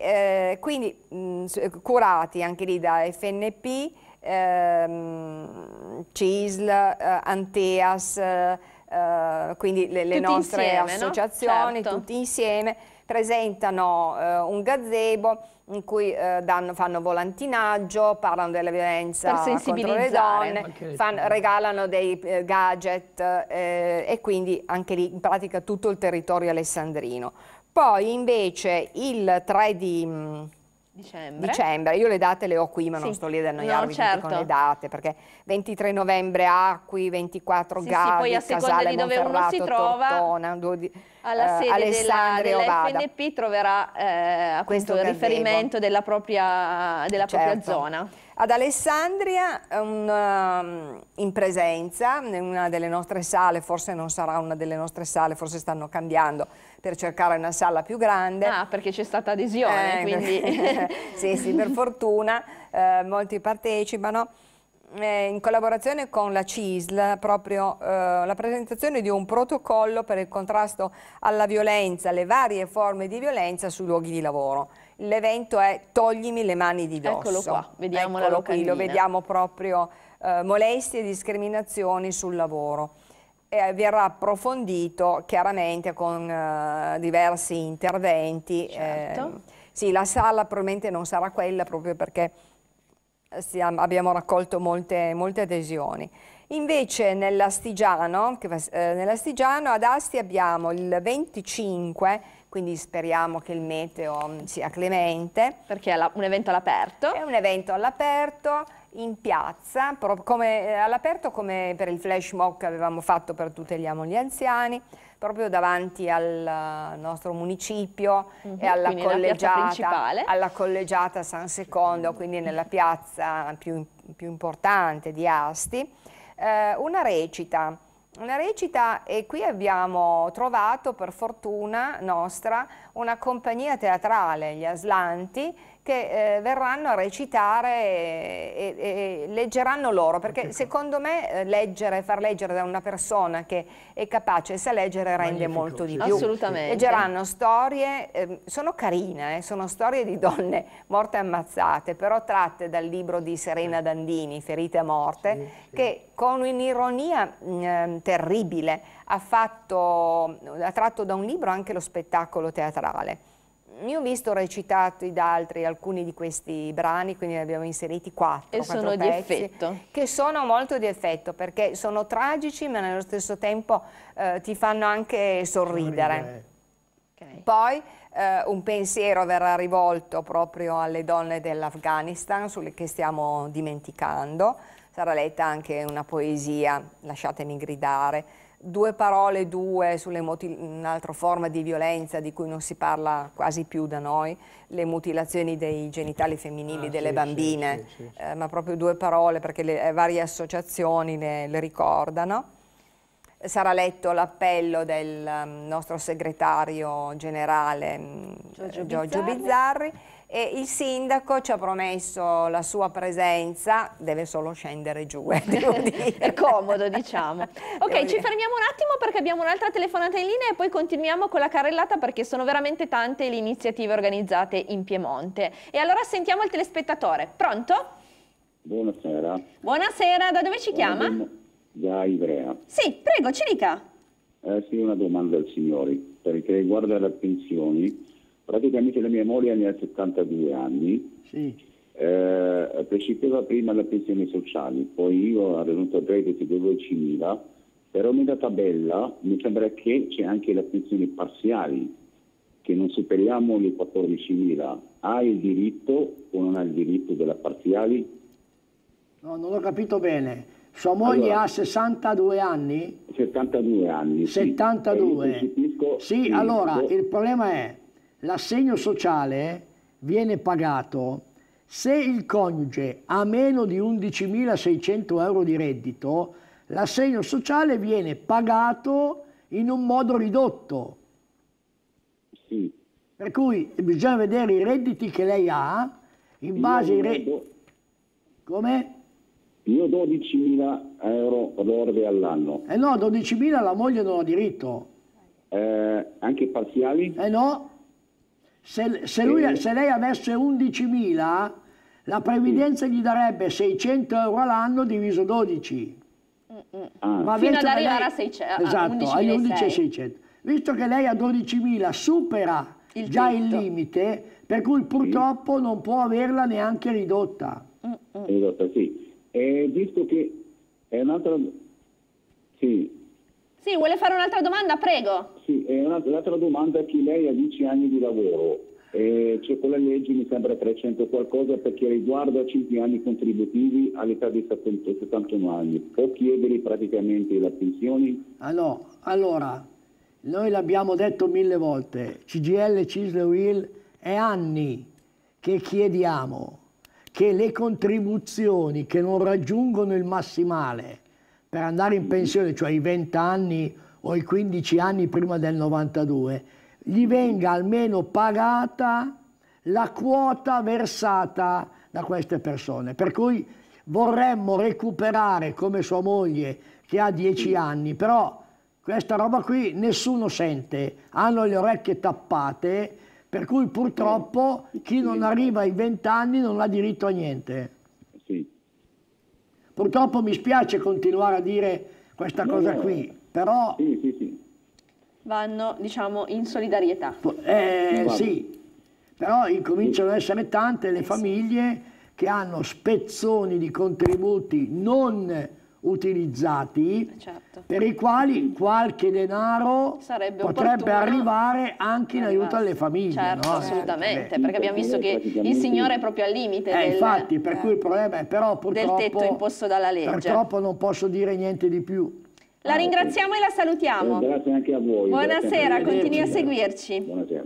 eh, quindi mh, mm, curati anche lì da FNP, ehm, CISL, eh, Anteas, eh, eh, quindi le, le nostre insieme, associazioni, no? certo. tutti insieme presentano eh, un gazebo in cui eh, danno, fanno volantinaggio, parlano della violenza contro le donne, fan, regalano dei eh, gadget eh, e quindi anche lì in pratica tutto il territorio alessandrino. Poi invece il 3 di mm, Dicembre. dicembre. Io le date le ho qui, ma sì. non sto lì ad annoiarvi no, certo. con le date, perché 23 novembre Acqui, 24 sì, Gavi, sì, poi a seconda Casale, di dove uno si trova, Tortona, di, alla eh, sede eh, della, dell'FNP troverà eh, appunto il riferimento boh. della, propria, della certo. propria, zona. Ad Alessandria, un, um, in presenza, in una delle nostre sale, forse non sarà una delle nostre sale, forse stanno cambiando, per cercare una sala più grande. Ah, perché c'è stata adesione, eh, quindi... sì, sì, per fortuna eh, molti partecipano. Eh, in collaborazione con la CISL, proprio eh, la presentazione di un protocollo per il contrasto alla violenza, le varie forme di violenza sui luoghi di lavoro. L'evento è Toglimi le mani di dosso. Eccolo qua, vediamo Eccolo la locandina. Qui, lo vediamo proprio eh, molestie e discriminazioni sul lavoro eh, verrà approfondito chiaramente con eh, diversi interventi. Certo. Ehm, sì, la sala probabilmente non sarà quella proprio perché eh, stiamo, abbiamo raccolto molte, molte adesioni. Invece nell'Astigiano, eh, nell'Astigiano ad Asti abbiamo il 25, quindi speriamo che il meteo mm, sia clemente. Perché è la, un evento all'aperto. È un evento all'aperto in piazza, eh, all'aperto come per il flash mob che avevamo fatto per Tuteliamo gli anziani, proprio davanti al eh, nostro municipio mm -hmm, e mhm, alla collegiata, alla collegiata, San Secondo, quindi nella piazza più, più importante di Asti, eh, una recita. Una recita e qui abbiamo trovato per fortuna nostra una compagnia teatrale, gli Aslanti, che eh, verranno a recitare e, e, e leggeranno loro, perché okay. secondo me eh, leggere, far leggere da una persona che è capace e sa leggere rende Magnifico, molto di più. Assolutamente. Leggeranno storie, eh, sono carine, eh, sono storie di donne morte e ammazzate, però tratte dal libro di Serena Dandini, Ferite a morte, sì, sì. che con un'ironia mm, ehm, terribile ha, fatto, ha tratto da un libro anche lo spettacolo teatrale io ho visto recitati da altri alcuni di questi brani, quindi ne abbiamo inseriti quattro. E quattro sono pezzi, di effetto. Che sono molto di effetto perché sono tragici ma nello stesso tempo eh, ti fanno anche sorridere. Okay. Poi eh, un pensiero verrà rivolto proprio alle donne dell'Afghanistan sulle che stiamo dimenticando. Sarà letta anche una poesia, lasciatemi gridare, Due parole, due, un'altra forma di violenza di cui non si parla quasi più da noi, le mutilazioni dei genitali femminili ah, delle sì, bambine, sì, sì, eh, ma proprio due parole perché le eh, varie associazioni le, le ricordano sarà letto l'appello del um, nostro segretario generale mm, Giorgio, Bizzarri. Giorgio Bizzarri e il sindaco ci ha promesso la sua presenza, deve solo scendere giù, eh, È comodo, diciamo. Ok, devo ci dire. fermiamo un attimo perché abbiamo un'altra telefonata in linea e poi continuiamo con la carrellata perché sono veramente tante le iniziative organizzate in Piemonte. E allora sentiamo il telespettatore. Pronto? Buonasera. Buonasera, da dove ci eh, chiama? Da Ivrea. Sì, prego, ci dica. Eh, sì, una domanda al signore, perché riguarda le pensioni praticamente la mia moglie ne ha 72 anni, sì. eh, percepiva prima le pensione sociali, poi io ho raggiunto il reddito di 12.000, però nella tabella mi sembra che c'è anche le pensione parziali, che non superiamo le 14.000. Ha il diritto o non ha il diritto della parziale? No, non ho capito bene. Sua moglie allora, ha 62 anni? 72 anni. 72. Sì, sì, eh, sì allora il problema è l'assegno sociale viene pagato se il coniuge ha meno di 11.600 euro di reddito, l'assegno sociale viene pagato in un modo ridotto. Sì. Per cui bisogna vedere i redditi che lei ha in Io base ai redditi. Come? Io 12.000 euro lordi all'anno. Eh no, 12.000 la moglie non ha diritto. Eh, anche parziali? Eh no, se, se, lui, se lei avesse 11.000, la previdenza gli darebbe 600 euro all'anno diviso 12. Ah, Ma fino ad arrivare lei, a 600. Esatto, agli 11.600. Visto che lei a 12.000 supera il già il limite, per cui purtroppo sì. non può averla neanche ridotta. esatto, sì. E visto che è un'altra... Sì, sì, vuole fare un'altra domanda? Prego. Sì, l'altra domanda è che lei ha 10 anni di lavoro. Eh, c'è quella legge, mi sembra 300 qualcosa, perché riguarda 5 anni contributivi all'età di 71 anni. Può chiedere praticamente le pensione? Ah no, allora, noi l'abbiamo detto mille volte, CGL, CISL e UIL è anni che chiediamo che le contribuzioni che non raggiungono il massimale per andare in pensione, cioè i 20 anni o i 15 anni prima del 92, gli venga almeno pagata la quota versata da queste persone. Per cui vorremmo recuperare come sua moglie che ha 10 anni, però questa roba qui nessuno sente, hanno le orecchie tappate, per cui purtroppo chi non arriva ai 20 anni non ha diritto a niente. Sì. Purtroppo mi spiace continuare a dire questa no, cosa qui, però... Sì, sì, sì. Vanno, diciamo, in solidarietà. Eh, sì, però incominciano ad essere tante le famiglie che hanno spezzoni di contributi non utilizzati certo. per i quali qualche denaro Sarebbe potrebbe arrivare anche in aiuto alle famiglie. Certo, no? Eh, assolutamente, eh, perché abbiamo visto che il Signore è proprio al limite. Eh, del, infatti, per eh, cui il problema è però Del tetto imposto dalla legge. Purtroppo non posso dire niente di più. La ringraziamo e la salutiamo. Eh, grazie anche a voi. Buonasera, continui a seguirci. Buonasera.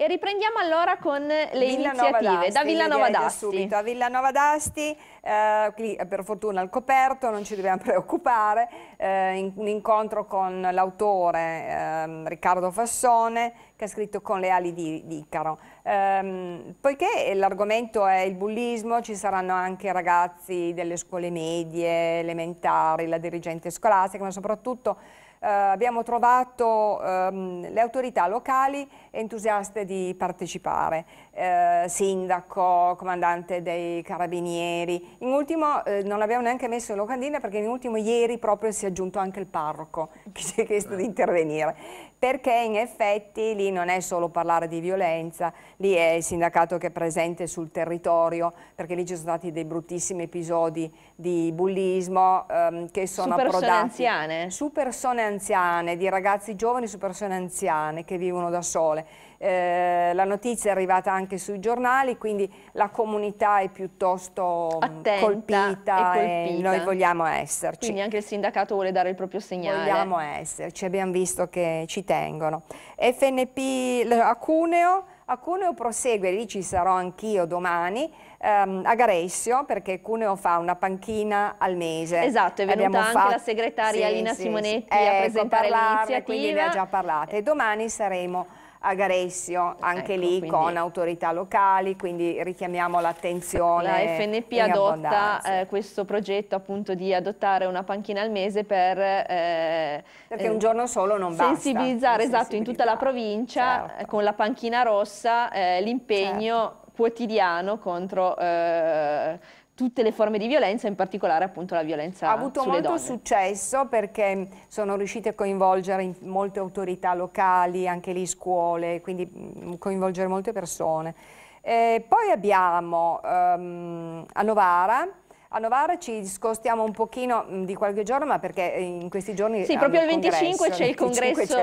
E riprendiamo allora con le Villanova iniziative da Villanova d'Asti. Subito a Villanova d'Asti, eh, qui eh, per fortuna al coperto, non ci dobbiamo preoccupare, eh, in, un incontro con l'autore eh, Riccardo Fassone che ha scritto Con le ali di, di Icaro. Ehm, poiché l'argomento è il bullismo, ci saranno anche ragazzi delle scuole medie, elementari, la dirigente scolastica, ma soprattutto eh, abbiamo trovato ehm, le autorità locali entusiaste di partecipare, eh, sindaco, comandante dei carabinieri. In ultimo eh, non abbiamo neanche messo le locandine perché in ultimo ieri proprio si è aggiunto anche il parroco che ci ha chiesto di eh. intervenire perché in effetti lì non è solo parlare di violenza, lì è il sindacato che è presente sul territorio, perché lì ci sono stati dei bruttissimi episodi di bullismo ehm, che sono su persone Anziane. Su persone anziane, di ragazzi giovani su persone anziane che vivono da sole eh, la notizia è arrivata anche sui giornali, quindi la comunità è piuttosto mm, Attenta colpita e, colpita. e noi vogliamo esserci. Quindi anche il sindacato vuole dare il proprio segnale. Vogliamo esserci, abbiamo visto che ci tengono. FNP a Cuneo, a Cuneo prosegue, lì ci sarò anch'io domani, ehm, a Garessio perché Cuneo fa una panchina al mese. Esatto, è venuta Abbiamo anche fatto... la segretaria sì, Lina sì, Simonetti sì. a ecco, presentare l'iniziativa. quindi ne ha già parlato e domani saremo a Garessio, anche ecco, lì con autorità locali, quindi richiamiamo l'attenzione. La FNP adotta eh, questo progetto appunto di adottare una panchina al mese per... Eh, Perché eh, un giorno solo non basta. Sensibilizzare, esatto, in tutta la provincia certo. Eh, con la panchina rossa eh, l'impegno certo. quotidiano contro eh, tutte le forme di violenza, in particolare appunto la violenza Ha avuto molto donne. successo perché sono riuscite a coinvolgere molte autorità locali, anche le scuole, quindi mm, coinvolgere molte persone. E eh, poi abbiamo um, ehm, a Novara, a Novara ci scostiamo un pochino di qualche giorno, ma perché eh, in questi giorni Sì, proprio il 25 c'è il, il congresso,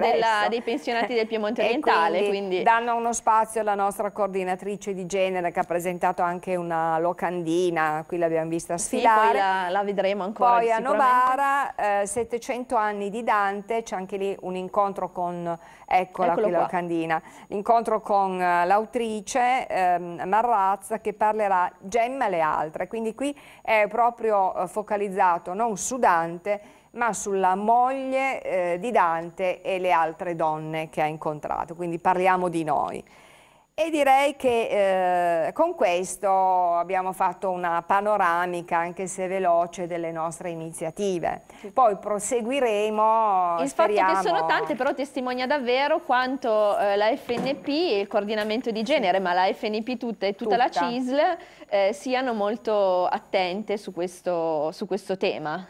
della, dei pensionati del Piemonte Orientale. Quindi, quindi, danno uno spazio alla nostra coordinatrice di genere che ha presentato anche una locandina, qui l'abbiamo vista sfilare. Sì, poi la, la, vedremo ancora Poi a Novara, eh, 700 anni di Dante, c'è anche lì un incontro con, eccola Eccolo qui la locandina, l'incontro con eh, l'autrice eh, Marrazza che parlerà Gemma e le altre, quindi qui è proprio eh, focalizzato non su Dante ma sulla moglie eh, di Dante e le altre donne che ha incontrato, quindi parliamo di noi. E direi che eh, con questo abbiamo fatto una panoramica, anche se veloce, delle nostre iniziative. Poi proseguiremo, Il speriamo... fatto che sono tante però testimonia davvero quanto eh, la FNP e il coordinamento di genere, ma la FNP tutta e tutta, tutta. la CISL, eh, siano molto attente su questo, su questo tema.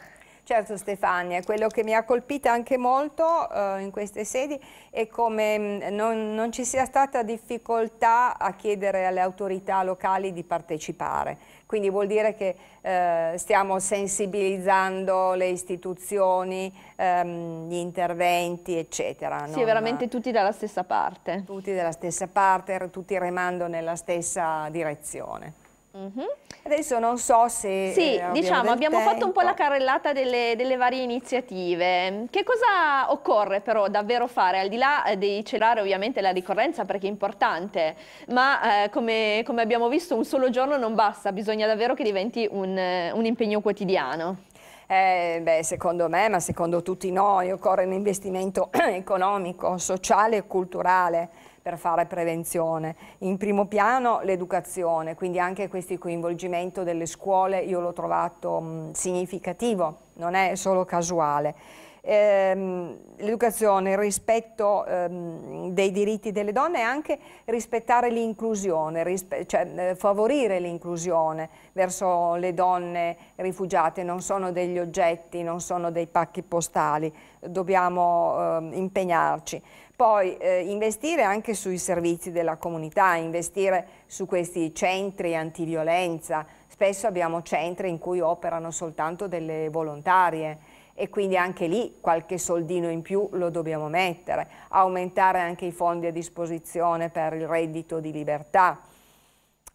Certo Stefania, quello che mi ha colpito anche molto eh, in queste sedi è come mm, non, non ci sia stata difficoltà a chiedere alle autorità locali di partecipare, quindi vuol dire che eh, stiamo sensibilizzando le istituzioni, ehm, gli interventi, eccetera. Sì, non... veramente tutti dalla stessa parte. Tutti dalla stessa parte, tutti remando nella stessa direzione. Mm -hmm. Adesso non so se... Sì, eh, diciamo, abbiamo tempo. fatto un po' la carrellata delle, delle, varie iniziative. Che cosa occorre però davvero fare? Al di là eh, di celare ovviamente la ricorrenza perché è importante, ma eh, come, come, abbiamo visto un solo giorno non basta, bisogna davvero che diventi un, eh, un impegno quotidiano. Eh, beh, secondo me, ma secondo tutti noi, occorre un investimento economico, sociale e culturale per fare prevenzione. In primo piano l'educazione, quindi anche questo coinvolgimento delle scuole io l'ho trovato mh, significativo, non è solo casuale. Ehm, l'educazione, il rispetto ehm, dei diritti delle donne e anche rispettare l'inclusione, rispe cioè eh, favorire l'inclusione verso le donne rifugiate, non sono degli oggetti, non sono dei pacchi postali, dobbiamo eh, impegnarci. Poi eh, investire anche sui servizi della comunità, investire su questi centri antiviolenza. Spesso abbiamo centri in cui operano soltanto delle volontarie e quindi anche lì qualche soldino in più lo dobbiamo mettere. Aumentare anche i fondi a disposizione per il reddito di libertà.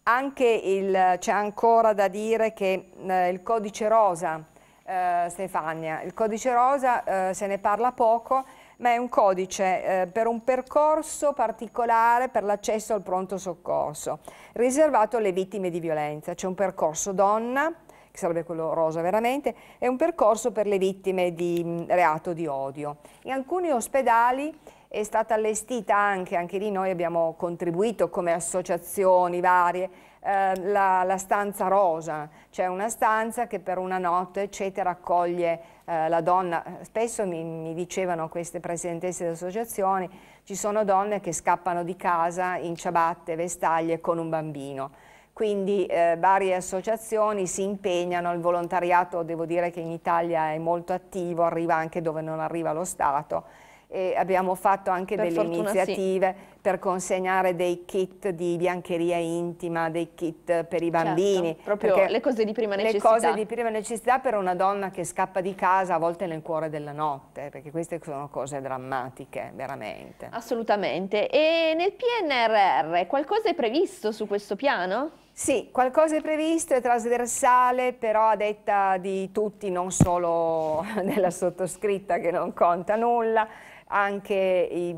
c'è ancora da dire che eh, il codice rosa, eh, Stefania, il codice rosa eh, se ne parla poco ma è un codice eh, per un percorso particolare per l'accesso al pronto soccorso, riservato alle vittime di violenza. C'è un percorso donna, che sarebbe quello rosa veramente, e un percorso per le vittime di mh, mm, reato di odio. In alcuni ospedali è stata allestita anche, anche lì noi abbiamo contribuito come associazioni varie, eh, la, la, stanza rosa, cioè una stanza che per una notte eccetera accoglie eh, la donna. Spesso mi, mi dicevano queste presidentesse di associazioni, ci sono donne che scappano di casa in ciabatte, vestaglie con un bambino quindi eh, varie associazioni si impegnano, il volontariato devo dire che in Italia è molto attivo, arriva anche dove non arriva lo Stato e abbiamo fatto anche per delle iniziative sì. per consegnare dei kit di biancheria intima, dei kit per i certo, bambini. Certo, proprio le cose di prima necessità. Le cose di prima necessità per una donna che scappa di casa a volte nel cuore della notte, perché queste sono cose drammatiche, veramente. Assolutamente. E nel PNRR qualcosa è previsto su questo piano? Sì, qualcosa è previsto, è trasversale, però a detta di tutti, non solo della sottoscritta che non conta nulla, anche i,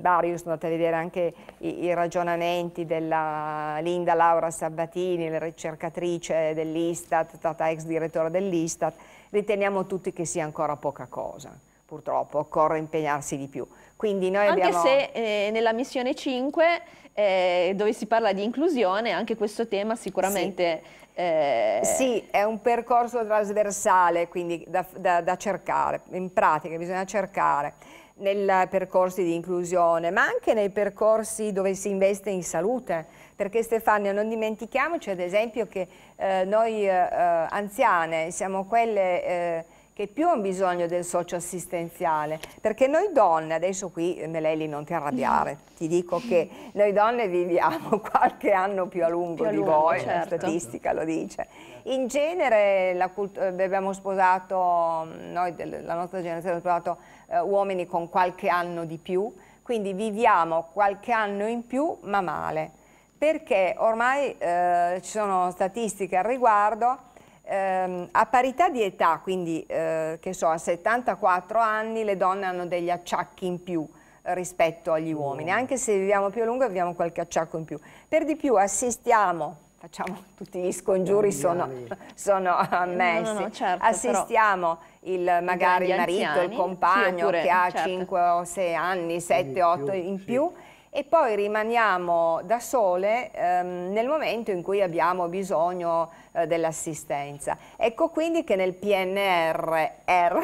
vari, mm, sono andata a vedere anche i, i, ragionamenti della Linda Laura Sabatini, la ricercatrice dell'Istat, stata ex direttore dell'Istat, riteniamo tutti che sia ancora poca cosa, purtroppo, occorre impegnarsi di più. Abbiamo... anche se eh, nella missione 5, eh, dove si parla di inclusione, anche questo tema sicuramente... Sì. Eh... sì è un percorso trasversale, quindi da, da, da cercare, in pratica bisogna cercare nel percorso di inclusione, ma anche nei percorsi dove si investe in salute. Perché Stefania, non dimentichiamoci ad esempio che eh, noi eh, eh anziane siamo quelle eh, che più hanno bisogno del socio assistenziale, perché noi donne, adesso qui eh, Melelli non ti arrabbiare, ti dico che noi donne viviamo qualche anno più a lungo più di lungo, voi, certo. la statistica lo dice. In genere eh, abbiamo sposato, noi della nostra generazione abbiamo sposato eh, uomini con qualche anno di più, quindi viviamo qualche anno in più ma male, perché ormai eh, ci sono statistiche al riguardo, ehm, a parità di età, quindi eh, che so, a 74 anni le donne hanno degli acciacchi in più, rispetto agli uomini, anche se viviamo più a lungo abbiamo qualche acciacco in più. Per di più assistiamo, facciamo tutti gli scongiuri sono, sono ammessi, eh, no, no, no, certo, assistiamo però il, magari il marito, anziani, il compagno sì, oppure, che ha certo. 5 o 6 anni, 7, 8 in più e poi rimaniamo da sole ehm, nel momento in cui abbiamo bisogno eh, dell'assistenza. Ecco quindi che nel PNRR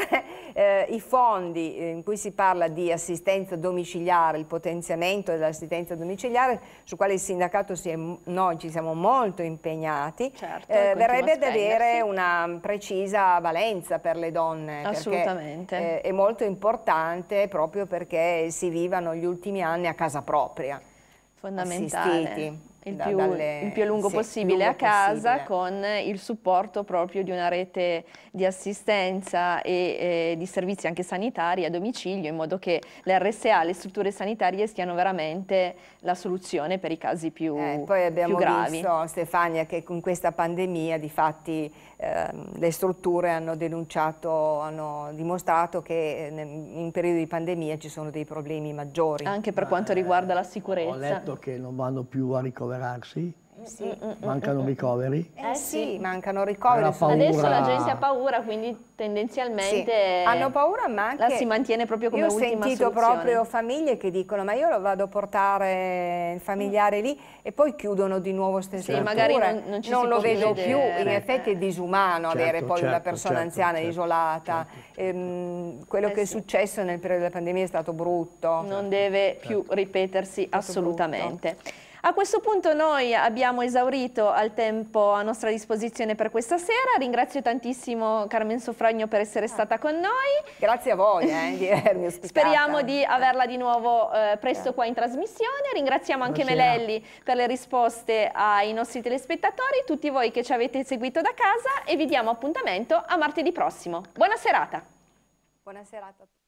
eh, i fondi eh, in cui si parla di assistenza domiciliare, il potenziamento dell'assistenza domiciliare, su quale il sindacato si è, noi ci siamo molto impegnati, certo, eh, verrebbe ad avere una precisa valenza per le donne. Assolutamente. Perché, è molto importante proprio perché si vivano gli ultimi anni a casa propria. Fondamentale. Assistiti il, da, più, dalle, il più, a lungo sì, possibile lungo a casa possibile. con il supporto proprio di una rete di assistenza e eh, di servizi anche sanitari a domicilio in modo che le RSA, le strutture sanitarie stiano veramente la soluzione per i casi più, eh, poi abbiamo più gravi. Visto, Stefania che con questa pandemia di fatti Ehm, le strutture hanno denunciato, hanno dimostrato che eh, in periodo di pandemia ci sono dei problemi maggiori. Anche per Ma quanto eh, riguarda la sicurezza. Ho letto che non vanno più a ricoverarsi Mm, mm, mm, eh eh sì. Mancano ricoveri. Eh sì, mancano ricoveri. Adesso la gente ha paura, quindi tendenzialmente sì. hanno paura, ma anche la si mantiene proprio come io ultima soluzione. Ho sentito proprio famiglie che dicono "Ma io lo vado a portare il familiare mm. lì" e poi chiudono di nuovo stesse certo. magari non, non, non lo vedo vedere. più, in effetti è disumano certo, avere poi certo, una persona certo, anziana certo, isolata. Certo, ehm, quello eh che è successo nel periodo della pandemia è stato brutto. Non deve più ripetersi assolutamente. Brutto. A questo punto noi abbiamo esaurito il tempo a nostra disposizione per questa sera. Ringrazio tantissimo Carmen Sofragno per essere ah. stata con noi. Grazie a voi eh, di avermi ospitata. Speriamo di averla di nuovo eh, presto qua in trasmissione. Ringraziamo anche Buonasera. Melelli per le risposte ai nostri telespettatori, tutti voi che ci avete seguito da casa e vi diamo appuntamento a martedì prossimo. Buona serata. Buona serata a tutti.